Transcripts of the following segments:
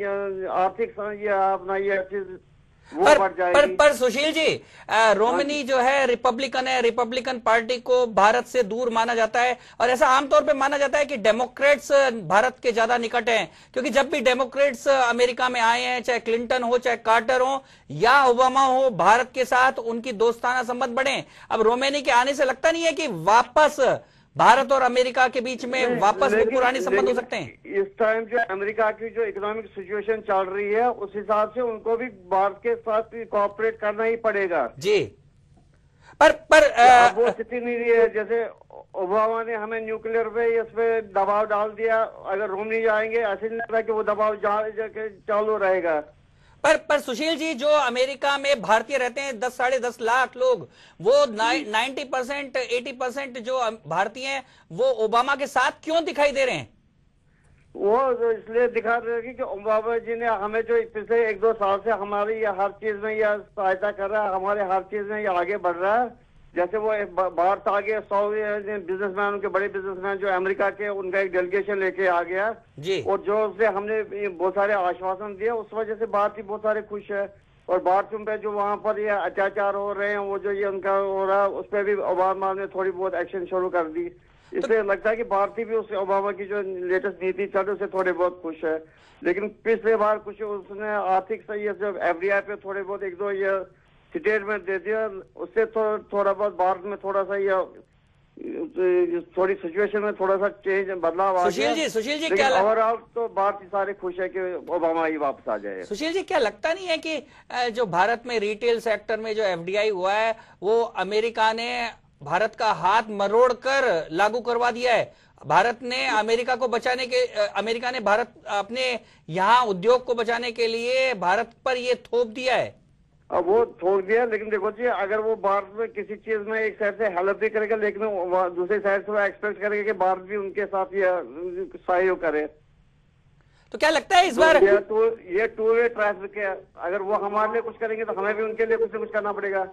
आर्थिक अपना ये चीज पर, पर पर सुशील जी हाँ रोमनी जो है रिपब्लिकन है रिपब्लिकन पार्टी को भारत से दूर माना जाता है और ऐसा आमतौर पे माना जाता है कि डेमोक्रेट्स भारत के ज्यादा निकट हैं क्योंकि जब भी डेमोक्रेट्स अमेरिका में आए हैं चाहे क्लिंटन हो चाहे कार्टर हो या ओबामा हो भारत के साथ उनकी दोस्ताना संबंध बढ़े अब रोमेनी के आने से लगता नहीं है कि वापस भारत और अमेरिका के बीच में वापस भी पुराने संबंध हो सकते हैं इस टाइम जो अमेरिका की जो इकोनॉमिक सिचुएशन चल रही है उस हिसाब से उनको भी भारत के साथ कोऑपरेट करना ही पड़ेगा जी पर पर वो स्थिति नहीं रही है जैसे ओबामा ने हमें न्यूक्लियर पे पे दबाव डाल दिया अगर रोम नहीं जाएंगे ऐसे नहीं लग रहा कि वो दबाव चालू रहेगा पर पर सुशील जी जो अमेरिका में भारतीय रहते हैं दस साढ़े दस लाख लोग वो नाइन्टी परसेंट एटी परसेंट जो भारतीय हैं वो ओबामा के साथ क्यों दिखाई दे रहे हैं वो इसलिए दिखा रहे हैं कि ओबामा जी ने हमें जो पिछले एक दो साल से हमारी हर चीज में यह सहायता कर रहा है हमारे हर चीज में ये आगे बढ़ रहा है जैसे वो बाहर से आ गया सौ बिजनेसमैन उनके बड़े बिजनेसमैन जो अमेरिका के उनका एक डेलीगेशन लेके आ गया जी और जो उससे हमने बहुत सारे आश्वासन दिए उस वजह से भारतीय बहुत सारे खुश है और बाथरूम पे जो वहाँ पर ये अत्याचार हो रहे हैं वो जो ये उनका हो रहा है उस पर भी ओबामा ने थोड़ी बहुत एक्शन शुरू कर दी तो इससे लगता है कि भारतीय भी उस ओबामा की जो लेटेस्ट नीति चल रही उससे थोड़े बहुत खुश है लेकिन पिछले बार कुछ उसने आर्थिक सही जो एफ पे थोड़े बहुत एक दो ये स्टेट में दे दिया उससे थोड़ा थोड़ा बहुत भारत में थोड़ा सा या थोड़ी सिचुएशन में थोड़ा सा चेंज बदलाव आ सुशील जी सुशील जी क्या ओवरऑल तो भारत सारे खुश है कि ओबामा ही वापस आ जाए सुशील जी क्या लगता नहीं है कि जो भारत में रिटेल सेक्टर में जो एफडीआई हुआ है वो अमेरिका ने भारत का हाथ मरोड़ कर लागू करवा दिया है भारत ने अमेरिका को बचाने के अमेरिका ने भारत अपने यहाँ उद्योग को बचाने के लिए भारत पर ये थोप दिया है अब वो छोड़ दिया लेकिन देखो जी अगर वो भारत में किसी चीज में एक साइड से हेल्प भी करेगा लेकिन दूसरी साइड से वो एक्सपेक्ट करेगा कि भारत भी उनके साथ ये सहयोग करे तो क्या लगता है इस बार तो ये टू ये टू वे ट्रैफिक है अगर वो हमारे लिए कुछ करेंगे तो हमें भी उनके लिए कुछ ना कुछ करना पड़ेगा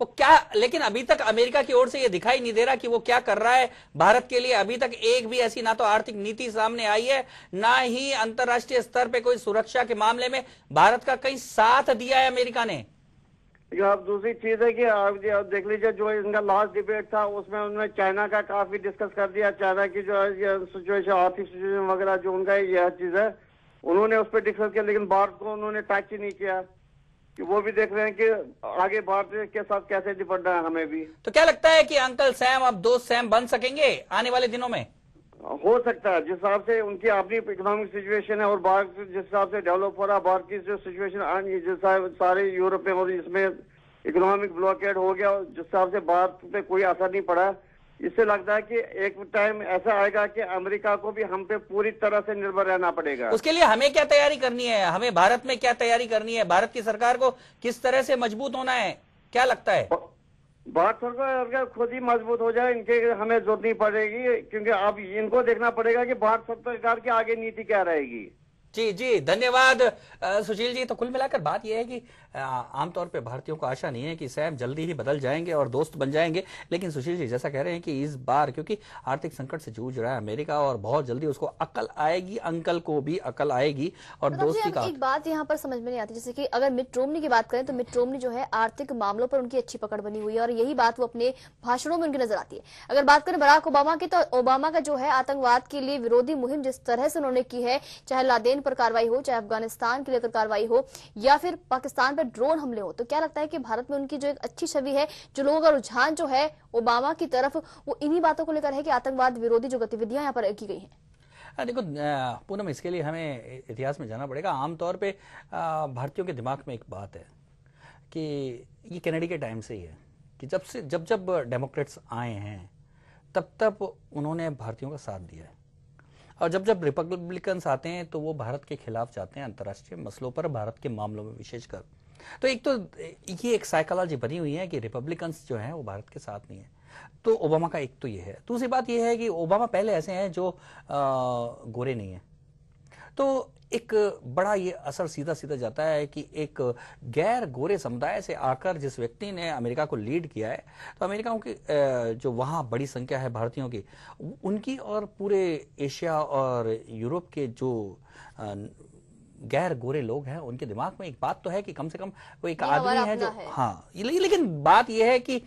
वो क्या लेकिन अभी तक अमेरिका की ओर से ये दिखाई नहीं दे रहा कि वो क्या कर रहा है भारत के लिए अभी तक एक भी ऐसी ना तो आर्थिक नीति सामने आई है ना ही अंतर्राष्ट्रीय स्तर पे कोई सुरक्षा के मामले में भारत का कहीं साथ दिया है अमेरिका ने आप दूसरी चीज है कि आप देख लीजिए जो इनका लास्ट डिबेट था उसमें उन्होंने चाइना का काफी डिस्कस कर दिया चाइना की जो सिचुएशन आर्थिक सिचुएशन वगैरह जो उनका यह चीज है उन्होंने उस पर डिस्कस किया लेकिन भारत को उन्होंने टच ही नहीं किया कि वो भी देख रहे हैं कि आगे भारत के साथ कैसे निपटना है हमें भी तो क्या लगता है कि अंकल सैम अब दोस्त सैम बन सकेंगे आने वाले दिनों में हो सकता है जिस हिसाब से उनकी अपनी इकोनॉमिक सिचुएशन है और भारत जिस हिसाब से डेवलप हो रहा है भारत की जो सिचुएशन जिस सारे यूरोप में और इसमें इकोनॉमिक ब्लॉकेट हो गया जिस हिसाब से भारत पे कोई असर नहीं पड़ा इससे लगता है कि एक टाइम ऐसा आएगा कि अमेरिका को भी हम पे पूरी तरह से निर्भर रहना पड़ेगा उसके लिए हमें क्या तैयारी करनी है हमें भारत में क्या तैयारी करनी है भारत की सरकार को किस तरह से मजबूत होना है क्या लगता है भारत सरकार खुद ही मजबूत हो जाए इनके हमें जरूरत नहीं पड़ेगी क्योंकि अब इनको देखना पड़ेगा कि भारत सरकार की आगे नीति क्या रहेगी जी जी धन्यवाद सुशील जी तो कुल मिलाकर बात यह है कि आमतौर पे भारतीयों को आशा नहीं है कि सैम जल्दी ही बदल जाएंगे और दोस्त बन जाएंगे लेकिन सुशील जी जैसा कह रहे हैं कि इस बार क्योंकि आर्थिक संकट से जूझ रहा है अमेरिका और बहुत जल्दी उसको अकल आएगी अंकल को भी अकल आएगी और तो दोस्ती का एक बात यहाँ पर समझ में नहीं आती जैसे कि अगर मिट की बात करें तो मिट जो है आर्थिक मामलों पर उनकी अच्छी पकड़ बनी हुई है और यही बात वो अपने भाषणों में उनकी नजर आती है अगर बात करें बराक ओबामा की तो ओबामा का जो है आतंकवाद के लिए विरोधी मुहिम जिस तरह से उन्होंने की है चाहे लादेन पर कार्रवाई हो चाहे अफगानिस्तान के लेकर कार्रवाई हो या फिर पाकिस्तान पर ड्रोन हमले हो तो क्या लगता है कि भारत में उनकी जो एक अच्छी छवि है जो लोगों का रुझान जो है ओबामा की तरफ वो इन्हीं बातों को लेकर है कि आतंकवाद विरोधी जो गतिविधियां यहाँ पर की गई हैं देखो पूनम इसके लिए हमें इतिहास में जाना पड़ेगा आमतौर पर भारतीयों के दिमाग में एक बात है कि ये कैनेडी के टाइम से ही है कि जब से जब जब डेमोक्रेट्स आए हैं तब तब उन्होंने भारतीयों का साथ दिया है और जब जब रिपब्लिकन्स आते हैं तो वो भारत के खिलाफ जाते हैं अंतर्राष्ट्रीय मसलों पर भारत के मामलों में विशेषकर तो एक तो ये एक साइकोलॉजी बनी हुई है कि रिपब्लिकन्स जो हैं वो भारत के साथ नहीं है तो ओबामा का एक तो ये है दूसरी बात ये है कि ओबामा पहले ऐसे हैं जो आ, गोरे नहीं है तो एक बड़ा ये असर सीधा सीधा जाता है कि एक गैर गोरे समुदाय से आकर जिस व्यक्ति ने अमेरिका को लीड किया है तो अमेरिकाओं की जो वहाँ बड़ी संख्या है भारतीयों की उनकी और पूरे एशिया और यूरोप के जो गैर गोरे लोग हैं उनके दिमाग में एक बात तो है कि कम से कम वो एक आदमी है जो है। हाँ लेकिन बात यह है कि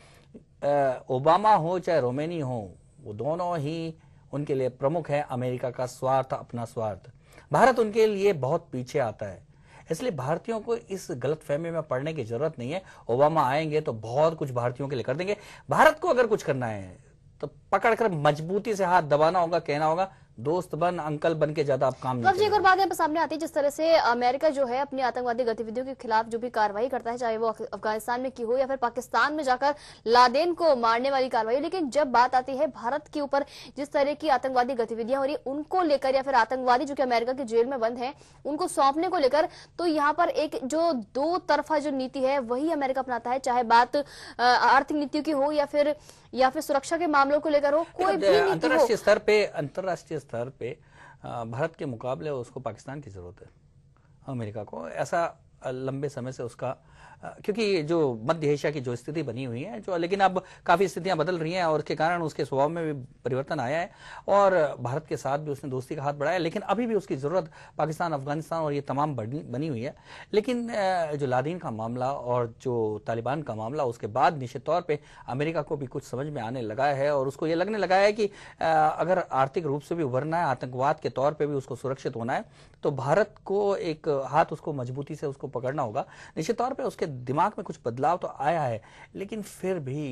ओबामा हो चाहे रोमेनी हो वो दोनों ही उनके लिए प्रमुख है अमेरिका का स्वार्थ अपना स्वार्थ भारत उनके लिए बहुत पीछे आता है इसलिए भारतीयों को इस गलत फहमी में पढ़ने की जरूरत नहीं है ओबामा आएंगे तो बहुत कुछ भारतीयों के लिए कर देंगे भारत को अगर कुछ करना है तो पकड़कर मजबूती से हाथ दबाना होगा कहना होगा दोस्त बन अंकल बन के ज्यादा आप काम नहीं और बात सामने आती है जिस तरह से अमेरिका जो है अपनी आतंकवादी गतिविधियों के खिलाफ जो भी कार्रवाई करता है चाहे वो अफगानिस्तान में की हो या फिर पाकिस्तान में जाकर लादेन को मारने वाली कार्रवाई लेकिन जब बात आती है भारत के ऊपर जिस तरह की आतंकवादी गतिविधियां हो रही उनको लेकर या फिर आतंकवादी जो की अमेरिका की जेल में बंद है उनको सौंपने को लेकर तो यहाँ पर एक जो दो तरफा जो नीति है वही अमेरिका अपनाता है चाहे बात आर्थिक नीतियों की हो या फिर या फिर सुरक्षा के मामलों को लेकर हो कोई भी अंतर्राष्ट्रीय स्तर पे अंतर्राष्ट्रीय स्तर पे भारत के मुकाबले उसको पाकिस्तान की ज़रूरत है अमेरिका को ऐसा लंबे समय से उसका क्योंकि जो मध्य एशिया की जो स्थिति बनी हुई है जो लेकिन अब काफ़ी स्थितियां बदल रही हैं और उसके कारण उसके स्वभाव में भी परिवर्तन आया है और भारत के साथ भी उसने दोस्ती का हाथ बढ़ाया लेकिन अभी भी उसकी ज़रूरत पाकिस्तान अफगानिस्तान और ये तमाम बनी हुई है लेकिन जो लादीन का मामला और जो तालिबान का मामला उसके बाद निश्चित तौर पर अमेरिका को भी कुछ समझ में आने लगा है और उसको ये लगने लगा है कि अगर आर्थिक रूप से भी उभरना है आतंकवाद के तौर पर भी उसको सुरक्षित होना है तो भारत को एक हाथ उसको मजबूती से उसको पकड़ना होगा निश्चित तौर पर उसके दिमाग में कुछ बदलाव तो आया है लेकिन फिर भी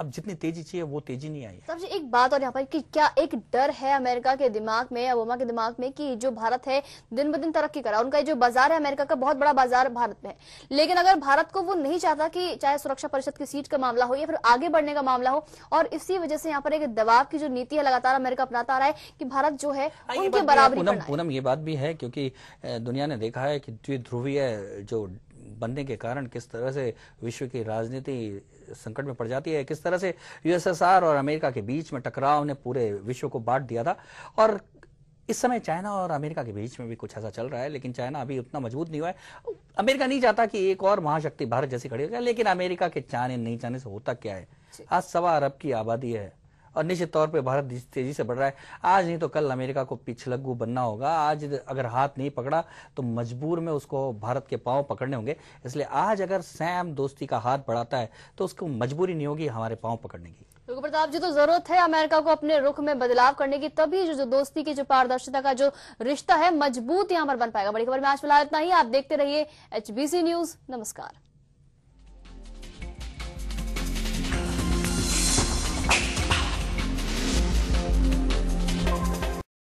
अब जितनी तेजी चाहिए वो तेजी नहीं आई सबसे एक बात और यहाँ पर कि क्या एक डर है अमेरिका के दिमाग में ओबामा के दिमाग में कि जो भारत है दिन ब दिन तरक्की करा उनका जो बाजार है अमेरिका का बहुत बड़ा बाजार भारत में लेकिन अगर भारत को वो नहीं चाहता कि चाहे सुरक्षा परिषद की सीट का मामला हो या फिर आगे बढ़ने का मामला हो और इसी वजह से यहाँ पर एक दबाव की जो नीति है लगातार अमेरिका अपनाता रहा है कि भारत जो है हाँ, उनके बराबर पूनम ये बात भी है क्योंकि दुनिया ने देखा है कि द्विध्रुवीय जो बनने के कारण किस तरह से विश्व की राजनीति संकट में पड़ जाती है किस तरह से यूएसएसआर और अमेरिका के बीच में टकराव ने पूरे विश्व को बांट दिया था और इस समय चाइना और अमेरिका के बीच में भी कुछ ऐसा चल रहा है लेकिन चाइना अभी उतना मजबूत नहीं हुआ है अमेरिका नहीं चाहता कि एक और महाशक्ति भारत जैसी खड़ी हो जाए लेकिन अमेरिका के चाहने नहीं चाहने से होता क्या है आज सवा अरब की आबादी है और निश्चित तौर पर भारत तेजी से बढ़ रहा है आज नहीं तो कल अमेरिका को पिछलग्गू बनना होगा आज अगर हाथ नहीं पकड़ा तो मजबूर में उसको भारत के पांव पकड़ने होंगे इसलिए आज अगर सैम दोस्ती का हाथ बढ़ाता है तो उसको मजबूरी नहीं होगी हमारे पांव पकड़ने की रघु प्रताप जी तो जरूरत है अमेरिका को अपने रुख में बदलाव करने की तभी जो, जो दोस्ती की जो पारदर्शिता का जो रिश्ता है मजबूत यहाँ पर बन पाएगा बड़ी खबर में आज फिलहाल इतना ही आप देखते रहिए एचबीसी न्यूज नमस्कार